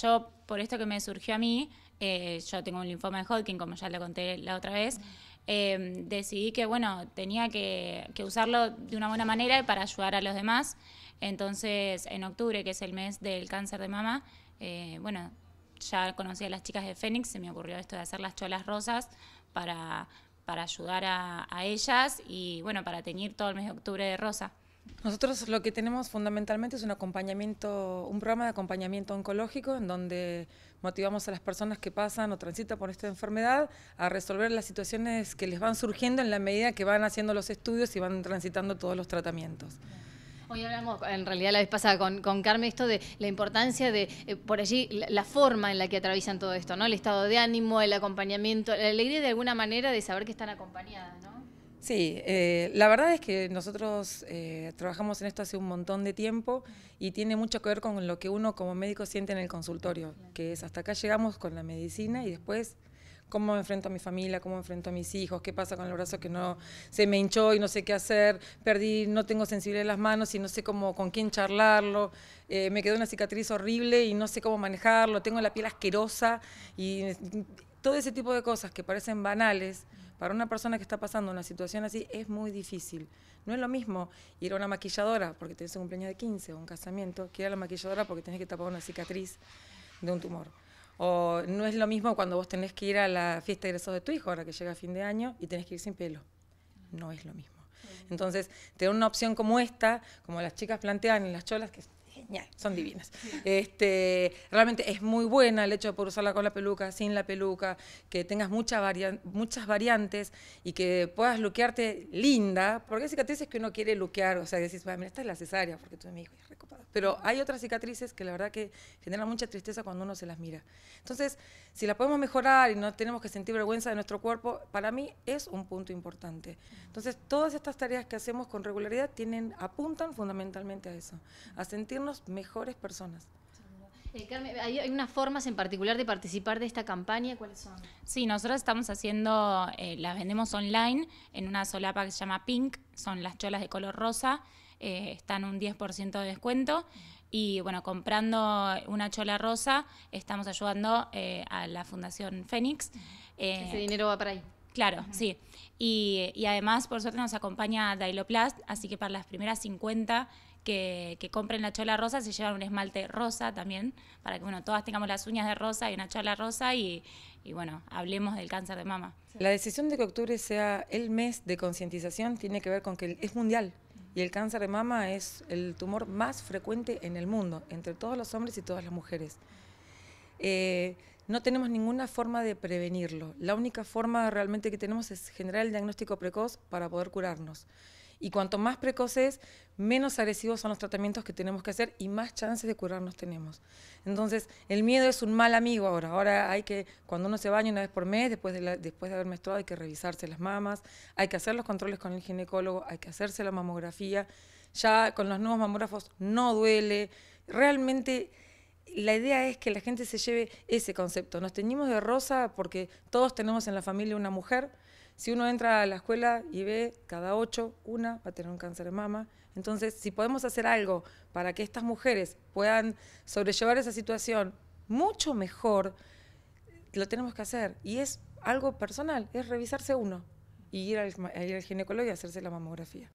yo, por esto que me surgió a mí, eh, yo tengo un linfoma de Hodgkin, como ya lo conté la otra vez, em, decidí que, bueno, tenía que, usarlo de una buena manera para ayudar a los demás. Entonces, en octubre, que es el mes del cáncer de mama, eh, bueno, ya conocí a las chicas de Fénix, se me ocurrió esto de hacer las cholas rosas para, ayudar a, ellas y, bueno, para teñir todo el mes de octubre de rosa. Nosotros lo que tenemos fundamentalmente es un acompañamiento, un programa de acompañamiento oncológico en donde motivamos a las personas que pasan o transitan por esta enfermedad a resolver las situaciones que les van surgiendo en la medida que van haciendo los estudios y van transitando todos los tratamientos. Hoy hablamos, en realidad la vez pasada con, Carmen, esto de la importancia de, eh, por allí, la, forma en la que atraviesan todo esto, ¿no? El estado de ánimo, el acompañamiento, la alegría de alguna manera de saber que están acompañadas, ¿no? Sí, eh, la verdad es que nosotros eh, trabajamos en esto hace un montón de tiempo y tiene mucho que ver con lo que uno como médico siente en el consultorio, que es hasta acá llegamos con la medicina y después cómo me enfrento a mi familia, cómo me enfrento a mis hijos, qué pasa con el brazo que no se me hinchó y no sé qué hacer, perdí, no tengo sensibilidad en las manos y no sé cómo, con quién charlarlo, eh, me quedó una cicatriz horrible y no sé cómo manejarlo, tengo la piel asquerosa y todo ese tipo de cosas que parecen banales para una persona que está pasando una situación así es muy difícil. No es lo mismo ir a una maquilladora porque tenés un cumpleaños de 15 o un casamiento que ir a la maquilladora porque tenés que tapar una cicatriz de un tumor. O no es lo mismo cuando vos tenés que ir a la fiesta de regreso de tu hijo, ahora que llega a fin de año, y tenés que ir sin pelo. No es lo mismo. Entonces, tener una opción como esta, como las chicas plantean en las cholas, que son divinas. Este, realmente es muy buena el hecho de poder usarla con la peluca, sin la peluca, que tengas muchas variantes y que puedas luquearte linda, porque hay cicatrices que uno quiere luquear, o sea, decís, mira, esta es la cesárea, porque tú me dijo, pero hay otras cicatrices que la verdad que generan mucha tristeza cuando uno se las mira. Entonces, si las podemos mejorar y no tenemos que sentir vergüenza de nuestro cuerpo, para mí es un punto importante. Entonces, todas estas tareas que hacemos con regularidad tienen, apuntan fundamentalmente a eso, a sentirnos mejores personas. Eh, Carmen, ¿hay, unas formas en particular de participar de esta campaña? ¿Cuáles son? Sí, nosotros estamos haciendo, eh, las vendemos online en una solapa que se llama Pink, son las cholas de color rosa. Eh, están un 10% de descuento. Y bueno, comprando una chola rosa, estamos ayudando eh, a la Fundación Fénix. Eh, ese dinero va para ahí. Claro, sí. Y, además, por suerte, nos acompaña Dailoplast, así que para las primeras 50 que, compren la chola rosa se llevan un esmalte rosa también, para que bueno, todas tengamos las uñas de rosa y una chola rosa y bueno, hablemos del cáncer de mama. La decisión de que octubre sea el mes de concientización tiene que ver con que es mundial. Y el cáncer de mama es el tumor más frecuente en el mundo, entre todos los hombres y todas las mujeres. Eh, no tenemos ninguna forma de prevenirlo. La única forma realmente que tenemos es generar el diagnóstico precoz para poder curarnos. Y cuanto más precoces, menos agresivos son los tratamientos que tenemos que hacer y más chances de curarnos tenemos. Entonces, el miedo es un mal amigo ahora. Ahora hay que, cuando uno se baña una vez por mes, después de, después de haber menstruado, hay que revisarse las mamas, hay que hacer los controles con el ginecólogo, hay que hacerse la mamografía. Ya con los nuevos mamógrafos no duele. Realmente la idea es que la gente se lleve ese concepto. Nos teñimos de rosa porque todos tenemos en la familia una mujer. Si uno entra a la escuela y ve cada ocho, una va a tener un cáncer de mama. Entonces, si podemos hacer algo para que estas mujeres puedan sobrellevar esa situación mucho mejor, lo tenemos que hacer. Y es algo personal, es revisarse uno y ir al, ir al ginecólogo y hacerse la mamografía.